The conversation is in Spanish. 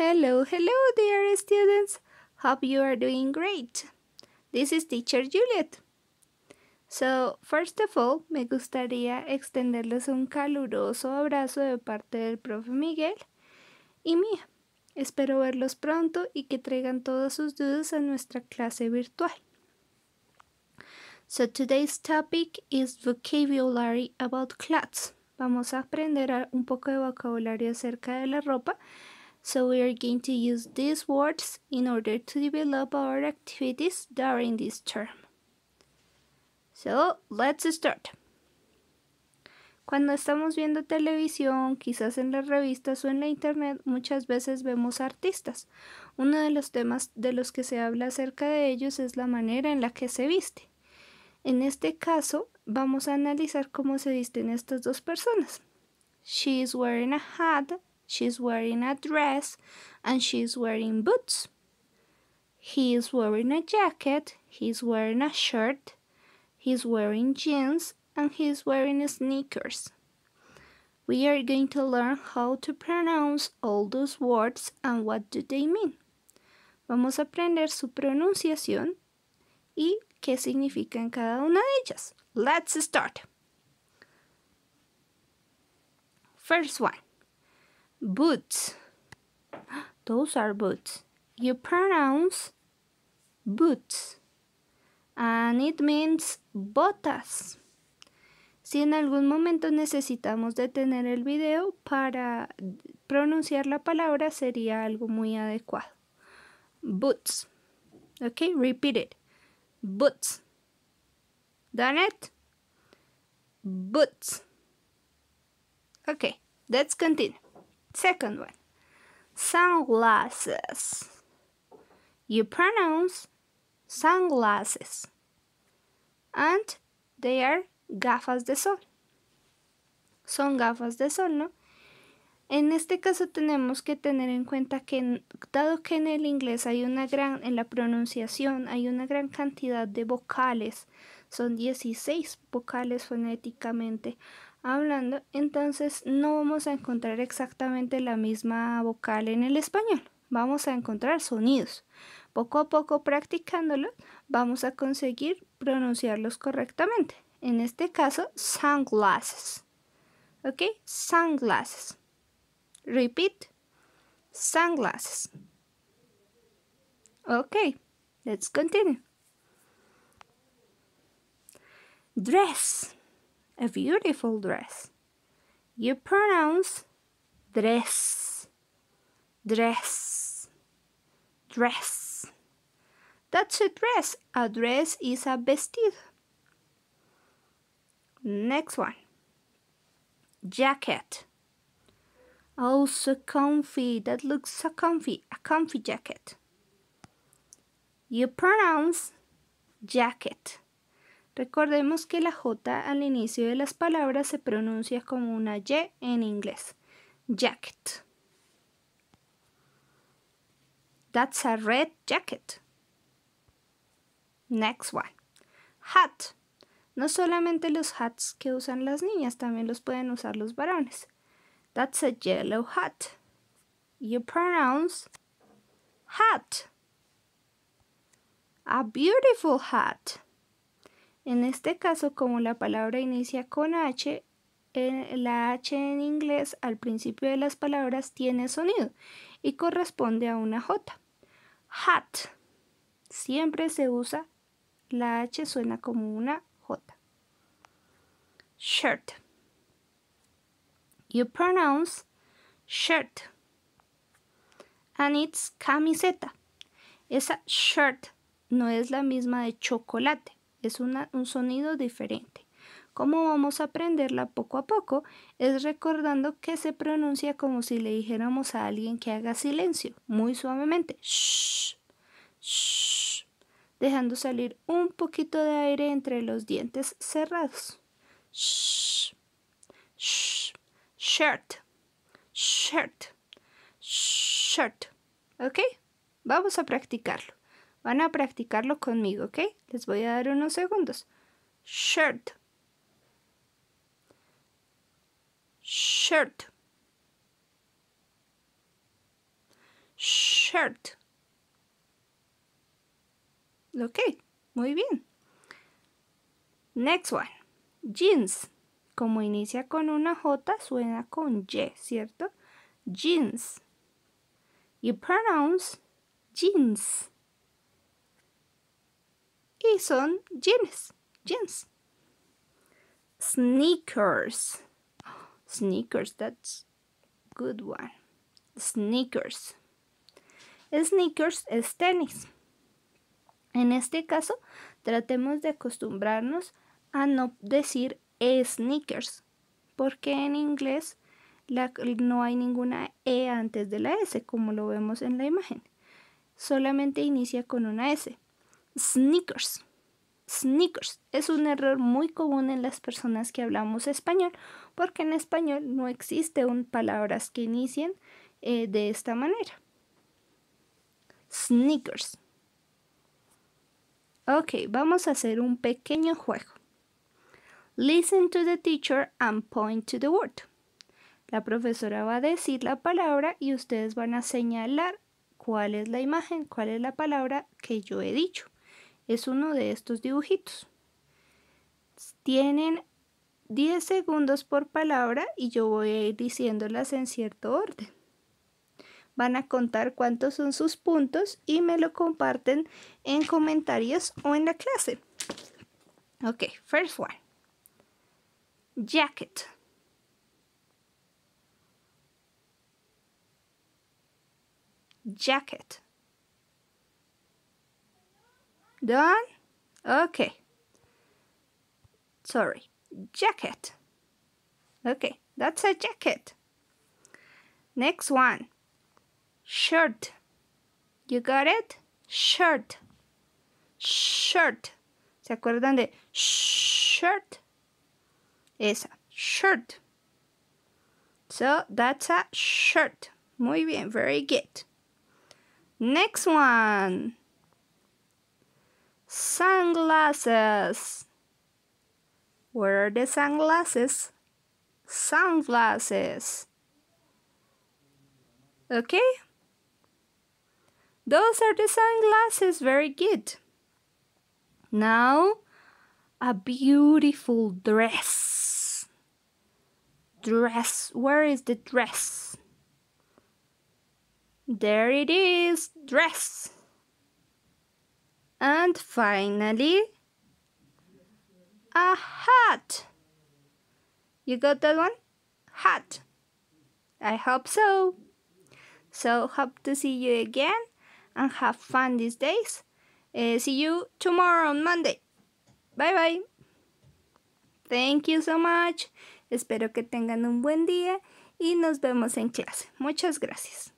Hello, hello, dear students. Hope you are doing great. This is teacher Juliet. So, first of all, me gustaría extenderles un caluroso abrazo de parte del profe Miguel y mía. Espero verlos pronto y que traigan todas sus dudas a nuestra clase virtual. So today's topic is vocabulary about clothes. Vamos a aprender un poco de vocabulario acerca de la ropa So we are going to use these words in order to develop our activities during this term. So let's start. Cuando estamos viendo televisión, quizás en las revistas o en la internet, muchas veces vemos artistas. Uno de los temas de los que se habla acerca de ellos es la manera en la que se viste. En este caso, vamos a analizar cómo se visten estas dos personas. She is wearing a hat She's wearing a dress and she's wearing boots. He is wearing a jacket, he's wearing a shirt, he's wearing jeans, and he's wearing sneakers. We are going to learn how to pronounce all those words and what do they mean. Vamos a aprender su pronunciación y qué significan cada una de ellas. Let's start. First one. boots. Those are boots. You pronounce boots. And it means botas. Si en algún momento necesitamos detener el video para pronunciar la palabra sería algo muy adecuado. Boots. Ok, repeat it. Boots. Done it? Boots. Okay, let's continue. Second one, sunglasses. You pronounce sunglasses, and they are gafas de sol. Son gafas de sol, ¿no? En este caso tenemos que tener en cuenta que dado que en el inglés hay una gran, en la pronunciación hay una gran cantidad de vocales, son 16 vocales fonéticamente, hablando, entonces no vamos a encontrar exactamente la misma vocal en el español. Vamos a encontrar sonidos. Poco a poco practicándolo, vamos a conseguir pronunciarlos correctamente. En este caso, sunglasses. ¿Ok? Sunglasses. Repeat. Sunglasses. Ok, let's continue. Dress. a beautiful dress. You pronounce dress, dress, dress. That's a dress. A dress is a vestido. Next one. Jacket. Oh, so comfy. That looks so comfy. A comfy jacket. You pronounce jacket. Recordemos que la J al inicio de las palabras se pronuncia como una Y en inglés. Jacket. That's a red jacket. Next one. Hat. No solamente los hats que usan las niñas, también los pueden usar los varones. That's a yellow hat. You pronounce hat. A beautiful hat. En este caso, como la palabra inicia con H, eh, la H en inglés al principio de las palabras tiene sonido y corresponde a una J. Hat. Siempre se usa la H suena como una J. Shirt. You pronounce shirt. And it's camiseta. Esa shirt no es la misma de chocolate es un sonido diferente. ¿Cómo vamos a aprenderla poco a poco? Es recordando que se pronuncia como si le dijéramos a alguien que haga silencio, muy suavemente. Shh, shh, dejando salir un poquito de aire entre los dientes cerrados. Shh, shh, shirt, shirt, shirt. ¿Ok? Vamos a practicarlo. Van a practicarlo conmigo, ¿ok? Les voy a dar unos segundos. Shirt. Shirt. Shirt. Ok, muy bien. Next one. Jeans. Como inicia con una J, suena con Y, ¿cierto? Jeans. You pronounce jeans y son jeans. jeans. Sneakers. sneakers, that's good one. Sneakers. Sneakers es tenis. En este caso, tratemos de acostumbrarnos a no decir sneakers, porque en inglés no hay ninguna E antes de la S, como lo vemos en la imagen. Solamente inicia con una S sneakers. Sneakers es un error muy común en las personas que hablamos español, porque en español no existe palabras que inicien eh, de esta manera. Sneakers. Ok, vamos a hacer un pequeño juego. Listen to the teacher and point to the word. La profesora va a decir la palabra y ustedes van a señalar cuál es la imagen, cuál es la palabra que yo he dicho es uno de estos dibujitos. Tienen 10 segundos por palabra y yo voy a ir diciéndolas en cierto orden. Van a contar cuántos son sus puntos y me lo comparten en comentarios o en la clase. Ok, first one. Jacket. Jacket. Done? Okay. Sorry. Jacket. Okay, that's a jacket. Next one. Shirt. You got it? Shirt. Shirt. ¿Se acuerdan de shirt? Esa. Shirt. So that's a shirt. Muy bien, very good. Next one. Sunglasses. Where are the sunglasses? Sunglasses. Okay? Those are the sunglasses. Very good. Now, a beautiful dress. Dress. Where is the dress? There it is. Dress. And finally, a hat. You got that one? Hat. I hope so. So, hope to see you again and have fun these days. Uh, see you tomorrow on Monday. Bye bye. Thank you so much. Espero que tengan un buen día y nos vemos en clase. Muchas gracias.